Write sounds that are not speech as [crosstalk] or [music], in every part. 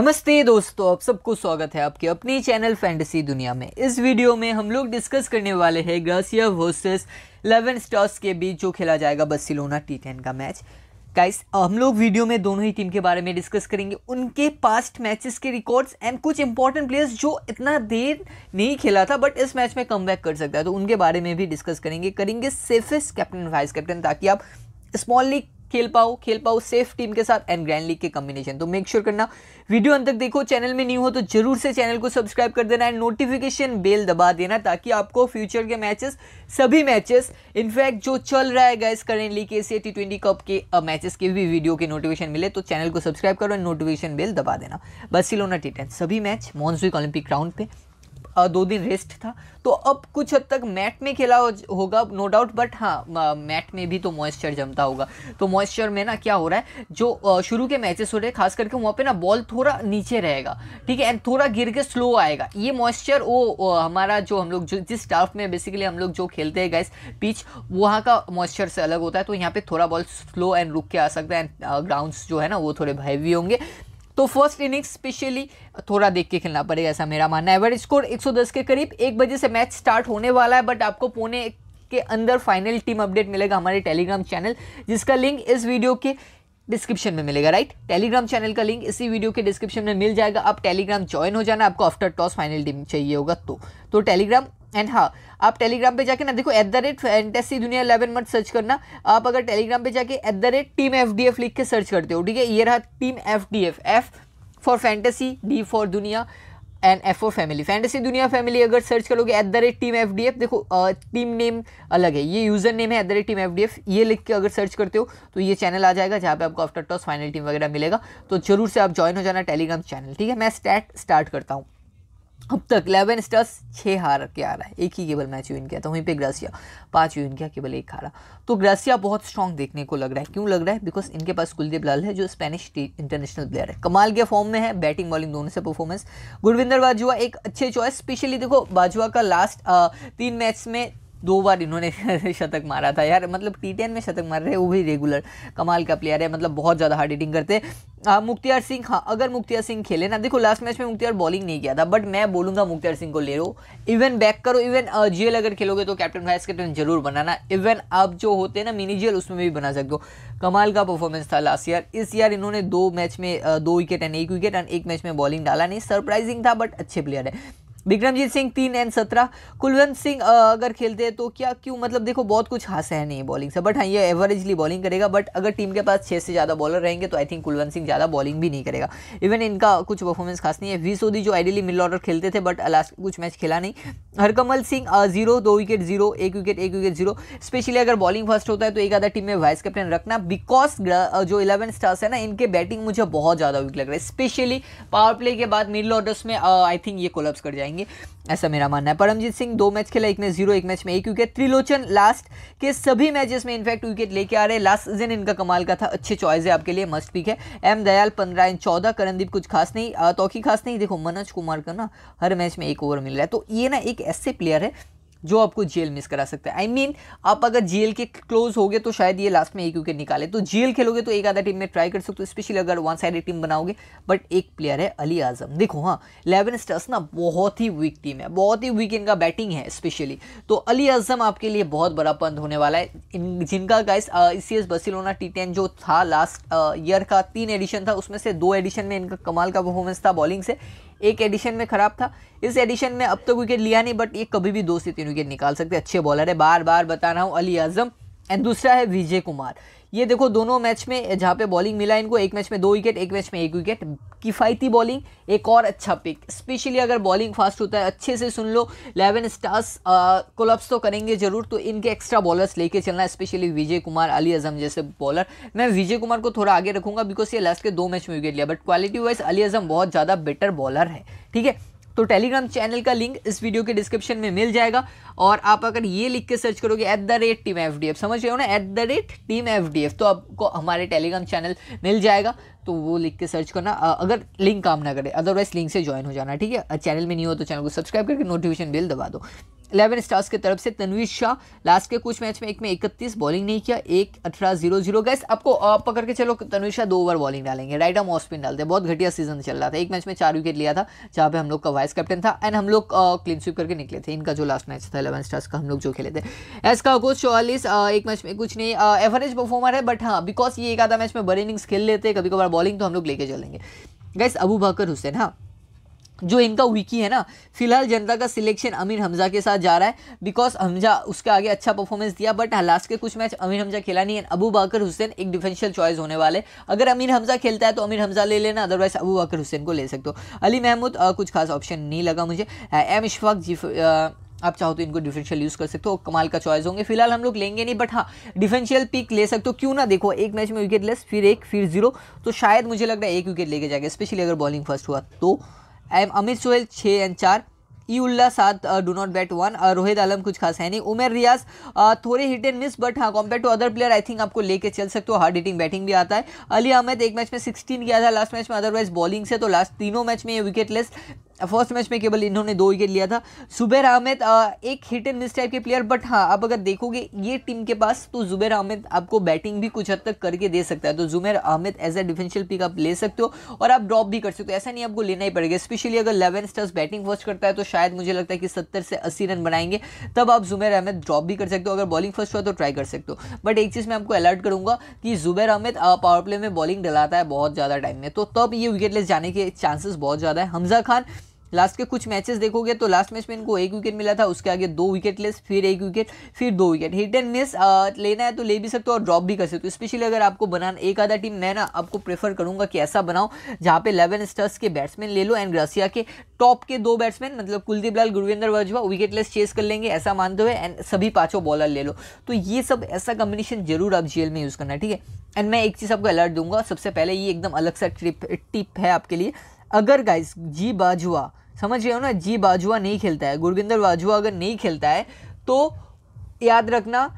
नमस्ते दोस्तों आप सबको स्वागत है आपके अपनी चैनल फैंटेसी दुनिया में इस वीडियो में हम लोग डिस्कस करने वाले हैं ग्रासिया वर्सेस इलेवन स्टार्स के बीच जो खेला जाएगा बर्सिलोना टी टेन का मैच गाइस हम लोग वीडियो में दोनों ही टीम के बारे में डिस्कस करेंगे उनके पास्ट मैचेस के रिकॉर्ड्स एंड कुछ इंपॉर्टेंट प्लेयर्स जो इतना देर नहीं खेला था बट इस मैच में कम कर सकता है तो उनके बारे में भी डिस्कस करेंगे करेंगे सेफेस्ट कैप्टन वाइस कैप्टन ताकि आप स्मॉल लीग खेल पाओ खेल पाओ सेफ टीम के साथ एंड ग्रैंड लीग के कॉम्बिनेशन तो मेक श्योर sure करना वीडियो अंत तक देखो चैनल में न्यू हो तो जरूर से चैनल को सब्सक्राइब कर देना एंड नोटिफिकेशन बेल दबा देना ताकि आपको फ्यूचर के मैचेस सभी मैचेस इनफैक्ट जो चल रहा है गैस करेंटली के सी टी ट्वेंटी कप के मैचेस के भी वीडियो के नोटिफिकेशन मिले तो चैनल को सब्सक्राइब करो एंड नोटिफिकेशन बेल दबा देना सिलोना टी सभी मैच मॉन्सविक ओलंपिक ग्राउंड पे दो दिन रेस्ट था तो अब कुछ हद तक मैट में खेला होगा नो डाउट बट हाँ मैट में भी तो मॉइस्चर जमता होगा तो मॉइस्चर में ना क्या हो रहा है जो शुरू के मैचेस हो रहे हैं खास करके वहाँ पे ना बॉल थोड़ा नीचे रहेगा ठीक है एंड थोड़ा गिर के स्लो आएगा ये मॉइस्चर वो हमारा जो हम लोग जो जिस स्टाफ में बेसिकली हम लोग जो खेलते हैं गैस पिच वहाँ का मॉइस्चर से अलग होता है तो यहाँ पर थोड़ा बॉल स्लो एंड रुक के आ सकता है एंड ग्राउंड्स जो है ना वो थोड़े हैवी होंगे तो फर्स्ट इनिंग्स स्पेशली थोड़ा देख के खेलना पड़ेगा ऐसा मेरा मानना है एवरेज स्कोर 110 के करीब एक बजे से मैच स्टार्ट होने वाला है बट आपको पौने के अंदर फाइनल टीम अपडेट मिलेगा हमारे टेलीग्राम चैनल जिसका लिंक इस वीडियो के डिस्क्रिप्शन में मिलेगा राइट टेलीग्राम चैनल का लिंक इसी वीडियो के डिस्क्रिप्शन में मिल जाएगा आप टेलीग्राम ज्वाइन हो जाना आपको आफ्टर टॉस फाइनल टीम चाहिए होगा तो तो टेलीग्राम एंड हाँ आप टेलीग्राम पे जाके ना देखो at the rate fantasy Duniya eleven मत सर्च करना आप अगर टेलीग्राम पे जाके at the rate team F D F लिख के सर्च करते हो ठीक है ये रहा team F D F F for fantasy D for Duniya and F for family fantasy Duniya family अगर सर्च करोगे at the rate team F D F देखो टीम नेम अलग है ये यूज़र नेम है eight the rate team F D F ये लिख के अगर सर्च करते हो तो ये चैनल आ जाएगा जहाँ पे आपको आफ्टर टॉस फाइनल टीम वगैरह मिलेगा तो जरूर से आप ज्वाइन हो जाना टेलीग्राम चैनल ठीक है मैं स्टैट स्टार्ट करता हूँ अब तक इलेवन स्टार्स छः हार के आ रहा है एक ही केवल मैच विन किया था तो वहीं पे ग्रासिया पांच विन किया केवल एक हारा तो ग्रासिया बहुत स्ट्रॉन्ग देखने को लग रहा है क्यों लग रहा है बिकॉज इनके पास कुलदीप लाल है जो स्पेनिश इंटरनेशनल प्लेयर है कमाल के फॉर्म में है बैटिंग बॉलिंग दोनों से परफॉर्मेंस गुरविंदर बाजुआ एक अच्छे चॉइस स्पेशली देखो बाजुआ का लास्ट आ, तीन मैच में दो बार इन्होंने [laughs] शतक मारा था यार मतलब टी टेन में शतक मार रहे हैं वो भी रेगुलर कमाल का प्लेयर है मतलब बहुत ज़्यादा हार्ड हिटिंग करते मुख्तियार सिंह हाँ अगर मुख्तियार सिंह खेले ना देखो लास्ट मैच में मुख्तियार बॉलिंग नहीं किया था बट मैं बोलूँगा मुख्तियार सिंह को ले लो इवन बैक करो इवन जियल अगर खेलोगे तो कैप्टन वाइस कैप्टन जरूर बनाना इवन आप जो होते हैं ना मिनी जीएल उसमें भी बना सकते हो कमाल का परफॉर्मेंस था लास्ट ईयर इस ईयर इन्होंने दो मैच में दो विकेट एंड एक विकेट एंड एक मैच में बॉलिंग डाला नहीं सरप्राइजिंग था बट अच्छे प्लेयर है विक्रमजीत सिंह तीन एंड सत्रह कुलवंत सिंह अगर खेलते हैं तो क्या क्यों मतलब देखो बहुत कुछ हास है नहीं बॉलिंग से बट हाँ ये एवरेजली बॉलिंग करेगा बट अगर टीम के पास छः से ज़्यादा बॉलर रहेंगे तो आई थिंक कुलवंत सिंह ज़्यादा बॉलिंग भी नहीं करेगा इवन इनका कुछ परफॉर्मेंस खास नहीं है वी सोदी जो आइडियली मिडल ऑर्डर खेलते थे बट लास्ट कुछ मैच खेला नहीं हरकमल सिंह जीरो दो विकेट जीरो एक विकेट एक विकेट जीरो स्पेशली अगर बॉलिंग फर्स्ट होता है तो एक आधा टीम में वाइस कैप्टन रखना बिकॉज जो इलेवन स्टार्स है ना इनके बैटिंग मुझे बहुत ज़्यादा वीक लग रहा है स्पेशली पावर प्ले के बाद मिडल ऑर्डर्स में आई थिंक ये कोलप्स कर जाएंगे जाएंगे ऐसा मेरा मानना है परमजीत सिंह दो मैच खेला एक में जीरो एक मैच में एक विकेट त्रिलोचन लास्ट के सभी मैचेस में इनफैक्ट विकेट लेके आ रहे हैं लास्ट सीजन इनका कमाल का था अच्छे चॉइस है आपके लिए मस्ट पिक है एम दयाल पंद्रह इन चौदह करणदीप कुछ खास नहीं तो खास नहीं देखो मनोज कुमार का ना हर मैच में एक ओवर मिल रहा है तो ये ना एक ऐसे प्लेयर है जो आपको जेल मिस करा सकता है आई I मीन mean, आप अगर जेल के क्लोज हो गए तो शायद ये लास्ट में एक विकेट निकाले तो जेल खेलोगे तो एक आधा टीम में ट्राई कर सकते हो स्पेशली अगर वन साइड टीम बनाओगे बट एक प्लेयर है अली आजम देखो हाँ लेवन स्टर्स ना बहुत ही वीक टीम है बहुत ही वीक इनका बैटिंग है स्पेशली तो अली आजम आपके लिए बहुत बड़ा पंध होने वाला है इन जिनका guys C S Barcelona T ten जो था लास्ट ईयर का तीन एडिशन था उसमें से दो एडिशन में इनका कमाल का परफॉर्मेंस था बॉलिंग से एक एडिशन में ख़राब था इस एडिशन में अब तक तो विकेट लिया नहीं बट ये कभी भी दो से तीन विकेट निकाल सकते अच्छे बॉलर है बार बार बता रहा हूँ अली आजम एंड दूसरा है विजय कुमार ये देखो दोनों मैच में जहाँ पे बॉलिंग मिला इनको एक मैच में दो विकेट एक मैच में एक विकेट किफ़ायती बॉलिंग एक और अच्छा पिक स्पेशली अगर बॉलिंग फास्ट होता है अच्छे से सुन लो लेवन स्टार्स कोलप्स तो करेंगे जरूर तो इनके एक्स्ट्रा बॉलर्स लेके चलना स्पेशली विजय कुमार अली अजम जैसे बॉलर मैं विजय कुमार को थोड़ा आगे रखूंगा बिकॉज ये लास्ट के दो मैच में विकेट लिया बट क्वालिटी वाइज अली अजम बहुत ज़्यादा बेटर बॉलर है ठीक है तो टेलीग्राम चैनल का लिंक इस वीडियो के डिस्क्रिप्शन में मिल जाएगा और आप अगर ये लिख के सर्च करोगे at the rate team F D F समझ रहे हो ना at the rate team F D F तो आपको हमारे टेलीग्राम चैनल मिल जाएगा तो वो लिख के सर्च करना अगर लिंक काम ना करे अदरवाइज लिंक से ज्वाइन हो जाना ठीक है चैनल में नहीं हो तो चैनल को सब्सक्राइब करके नोटिफिकेशन बिल दबा दो इलेवन स्टार्स की तरफ से तनवीर शाह लास्ट के कुछ मैच में एक में इकतीस बॉलिंग नहीं किया एक अठारह जीरो जीरो गैस आपको आप पकड़ के चलो तनवीर शाह दो ओवर बॉलिंग डालेंगे राइट हम ऑस्पिन डालते हैं बहुत घटिया सीजन चल रहा था एक मैच में चार विकेट लिया था जहाँ पे हम लोग का वाइस कैप्टन था एंड हम लोग क्लीन स्वीप करके निकले थे इनका जो लास्ट मैच था इलेवन स्टार्स का हम लोग जो खेले थे एस का कोच चौवालीस एक मैच में कुछ नहीं एवरेज परफॉर्मर है बट हाँ बिकॉज ये एक आधा मैच में बड़े इनिंग्स खेल लेते कभी कभार बॉलिंग तो हम लोग लेके चलेंगे गैस अबू बकर हुसैन हाँ जो इनका विकी है ना फिलहाल जनता का सिलेक्शन अमीर हमजा के साथ जा रहा है बिकॉज हमजा उसके आगे अच्छा परफॉर्मेंस दिया बट लास्ट के कुछ मैच अमीर हमजा खेला नहीं है अबू बाकर हुसैन एक डिफेंशियल चॉइस होने वाले अगर अमीर हमजा खेलता है तो अमीर हमजा ले लेना अदरवाइज अबू बाकर हुसैन को ले सकते हो अली महमूद कुछ खास ऑप्शन नहीं लगा मुझे एम इशफाक जी आप चाहो तो इनको डिफेंशियल यूज़ कर सकते हो कमाल का चॉइस होंगे फिलहाल हम लोग लेंगे नहीं बट हाँ डिफेंशियल पिक ले सकते हो क्यों ना देखो एक मैच में विकेट लेस फिर एक फिर जीरो तो शायद मुझे लग रहा है एक विकेट लेके जाएगा स्पेशली अगर बॉलिंग फर्स्ट हुआ तो एम अमित सोहेल छः एंड चार ई उल्ला सात do not bat one Rohit Alam कुछ खास है नहीं उमेर रियाज थोड़े हिट एंड मिस बट हाँ compare to other player I think आपको लेके चल सकते हो हार्ड हिटिंग बैटिंग भी आता है अली अहमद एक मैच में सिक्सटीन किया था लास्ट मैच में अदरवाइज बॉलिंग से तो लास्ट तीनों मैच में ये विकेट लेस फर्स्ट मैच में केवल इन्होंने दो विकेट लिया था जुबेर अहमद एक हिट एंड मिस टाइप के प्लेयर बट हाँ अब अगर देखोगे ये टीम के पास तो जुबेर अहमद आपको बैटिंग भी कुछ हद तक करके दे सकता है तो Zubair Ahmed as a differential pick आप ले सकते हो और आप ड्रॉप भी कर सकते हो ऐसा नहीं आपको लेना ही पड़ेगा स्पेशली अगर लेवन स्टार्स बैटिंग फर्स्ट करता है तो शायद मुझे लगता है कि सत्तर से अस्सी रन बनाएंगे तब आप जुबेर अहमद ड्रॉप भी कर सकते हो अगर बॉलिंग फर्स्ट हुआ तो ट्राई कर सकते हो बट एक चीज़ मैं आपको अलर्ट करूँगा कि जुबेर अहमद पावर प्ले में बॉलिंग डलाता है बहुत ज़्यादा टाइम में तो तब ये विकेटलेस जाने के चांसेस बहुत ज़्यादा है हमजा खान लास्ट के कुछ मैचेस देखोगे तो लास्ट मैच में इनको एक विकेट मिला था उसके आगे दो विकेट लेस फिर एक विकेट फिर दो विकेट हिट एंड मिस लेना है तो ले भी सकते हो और ड्रॉप भी कर सकते हो स्पेशली अगर आपको बनाना एक आधा टीम मैं ना आपको प्रेफर करूंगा कि ऐसा बनाओ जहाँ पे इलेवन स्टर्स के बैट्समैन ले लो एंड रसिया के टॉप के दो बैट्समैन मतलब कुलदीप लाल गुरविंदर वजवा विकेटलेस चेस कर लेंगे ऐसा मानते हुए एंड सभी पाँचों बॉलर ले लो तो ये सब ऐसा कॉम्बिनेशन जरूर आप जेल में यूज़ करना ठीक है एंड मैं एक चीज़ आपको अलर्ट दूंगा सबसे पहले ये एकदम अलग सा ट्रिप टिप है आपके लिए अगर गाइस जी बाजुआ समझ रहे हो ना जी बाजुआ नहीं खेलता है गुरविंदर बाजुआ अगर नहीं खेलता है तो याद रखना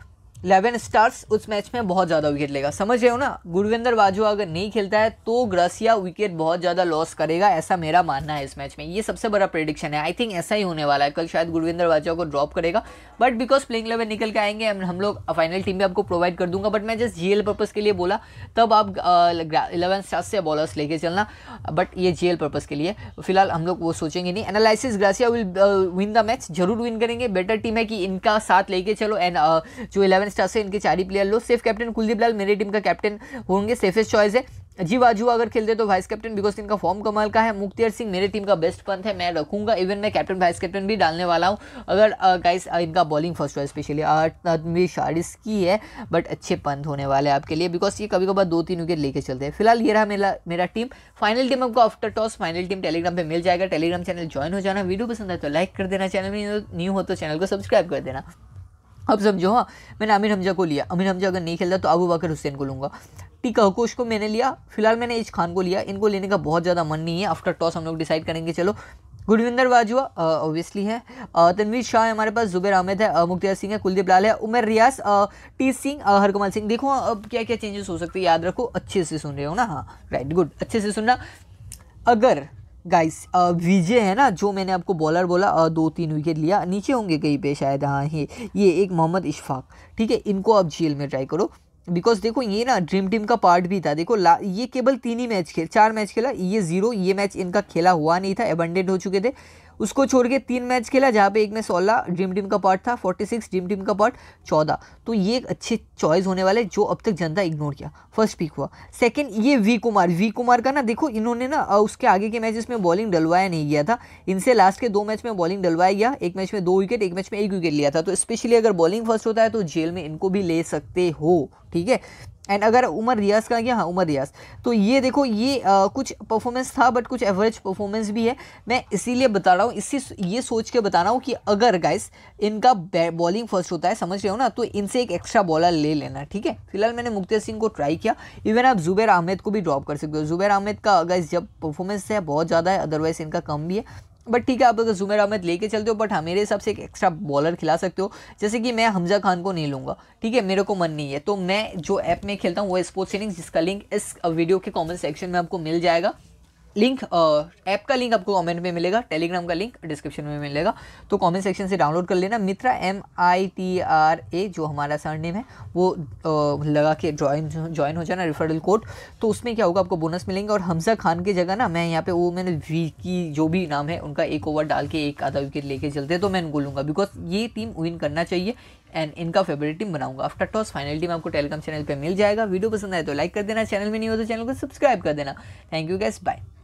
इलेवन स्टार्स उस मैच में बहुत ज़्यादा विकेट लेगा समझ रहे हो ना गुरविंदर बाजवा अगर नहीं खेलता है तो ग्रसिया विकेट बहुत ज़्यादा लॉस करेगा ऐसा मेरा मानना है इस मैच में ये सबसे बड़ा प्रेडिक्शन है आई थिंक ऐसा ही होने वाला है कल शायद गुरविंदर बाजवा को ड्रॉप करेगा बट बिकॉज प्लेइंग इलेवन निकल के आएंगे हम लोग फाइनल टीम भी आपको प्रोवाइड कर दूंगा बट मैं जस्ट जी पर्पज़ के लिए बोला तब आप इलेवन स्टार्स से बॉलर्स लेके चलना बट ये जी पर्पज़ के लिए फिलहाल हम लोग वो सोचेंगे नहीं एनालिसिस ग्रासिया विल विन द मैच जरूर विन करेंगे बेटर टीम है कि इनका साथ लेके चलो एंड जो इलेवन स्टार्स से इनके चार ही प्लेयर लो सेफ कैप्टन कुलदीप लाल मेरी टीम का कैप्टन होंगे सेफेस्ट चॉइस है जी बाजू अगर खेलते तो वाइस कैप्टन बिकॉज इनका फॉर्म कमाल का है मुख्तियार सिंह मेरे टीम का बेस्ट पंथ है मैं रखूंगा इवन मैं कैप्टन वाइस कैप्टन भी डालने वाला हूँ अगर गाइस इनका बॉलिंग फर्स्ट चॉइस स्पेशली आदमी की है बट अच्छे पंथ होने वाले हैं आपके लिए बिकॉज ये कभी कभार दो तीन विकेट लेके चलते हैं फिलहाल ये रहा मेरा मेरा टीम फाइनल टीम आपको after toss final team Telegram पर मिल जाएगा टेलीग्राम चैनल ज्वाइन हो जाना वीडियो पसंद है तो लाइक कर देना चैनल न्यू हो तो चैनल को सब्सक्राइब कर देना अब समझो हाँ मैंने अमीर हमजा को लिया अमीर हमजा अगर नहीं खेलता तो अबू बकर हुसैन को लूँगा टीका हकोश को मैंने लिया फिलहाल मैंने इस खान को लिया इनको लेने का बहुत ज़्यादा मन नहीं है आफ्टर टॉस हम लोग डिसाइड करेंगे चलो गुरविंदर बाजवा ऑब्वियसली है तनवीर शाह है हमारे पास जुबेर अहमद है मुख्तियार सिंह है कुलदीप लाल है उमर रियाज टी सिंह हरकमल सिंह देखो अब क्या क्या चेंजेस हो सकते हैं याद रखो अच्छे से सुन रहे हो ना हाँ राइट गुड अच्छे से सुनना अगर गाइस विजय uh, है ना जो मैंने आपको बॉलर बोला uh, दो तीन विकेट लिया नीचे होंगे कहीं पे शायद हाँ ये ये एक मोहम्मद इशफाक ठीक है इनको आप जेल में ट्राई करो बिकॉज देखो ये ना ड्रीम टीम का पार्ट भी था देखो ला ये केवल तीन ही मैच खेल चार मैच खेला ये जीरो ये मैच इनका खेला हुआ नहीं था एबंडेड हो चुके थे उसको छोड़ के तीन मैच खेला जहाँ पे एक में सोलह ड्रीम टीम का पार्ट था फोर्टी सिक्स ड्रीम टीम का पार्ट चौदह तो ये एक अच्छे चॉइस होने वाले जो अब तक जनता इग्नोर किया फर्स्ट पिक हुआ सेकेंड ये वी कुमार वी कुमार का ना देखो इन्होंने ना उसके आगे के मैचेस में बॉलिंग डलवाया नहीं गया था इनसे लास्ट के दो मैच में बॉलिंग डलवाया गया एक मैच में दो विकेट एक मैच में एक विकेट लिया था तो स्पेशली अगर बॉलिंग फर्स्ट होता है तो जेल में इनको भी ले सकते हो ठीक है एंड अगर उमर रियाज का गया हाँ उमर रियाज तो ये देखो ये आ, कुछ परफॉर्मेंस था बट कुछ एवरेज परफॉर्मेंस भी है मैं इसीलिए बता रहा हूँ इसी ये सोच के बता रहा हूँ कि अगर गाइस इनका बॉलिंग फर्स्ट होता है समझ रहे हो ना तो इनसे एक एक्स्ट्रा बॉलर ले लेना ठीक है फिलहाल मैंने मुख्तर सिंह को ट्राई किया इवन आप जुबैर अहमद को भी ड्रॉप कर सकते हो जुबैर अहमद का गाइस जब परफॉर्मेंस है बहुत ज़्यादा है अदरवाइज इनका कम भी है बट ठीक है आप अगर जुमेर अहमद लेके चलते हो बट मेरे हिसाब से एक एक्स्ट्रा बॉलर खिला सकते हो जैसे कि मैं हमजा खान को नहीं लूँगा ठीक है मेरे को मन नहीं है तो मैं जो ऐप में खेलता हूँ वो स्पोर्ट्स इनिंग्स जिसका लिंक इस वीडियो के कॉमेंट सेक्शन में आपको मिल जाएगा लिंक ऐप uh, का लिंक आपको कमेंट में मिलेगा टेलीग्राम का लिंक डिस्क्रिप्शन में मिलेगा तो कमेंट सेक्शन से डाउनलोड कर लेना Mitra M I T R A जो हमारा सर नेम है वो आ, uh, लगा के ज्वाइन ज्वाइन हो जाना रिफरल कोड तो उसमें क्या होगा आपको बोनस मिलेंगे और हमजा खान की जगह ना मैं यहाँ पे वो मैंने वी की जो भी नाम है उनका एक ओवर डाल के एक आधा विकेट लेके चलते तो मैं उनको लूँगा बिकॉज ये टीम विन करना चाहिए एंड इनका फेवरेट टीम बनाऊंगा आफ्टर टॉस फाइनल टीम आपको टेलीग्राम चैनल पर मिल जाएगा वीडियो पसंद आए तो लाइक कर देना चैनल में नहीं हो तो चैनल को सब्सक्राइब कर देना थैंक यू गैस बाय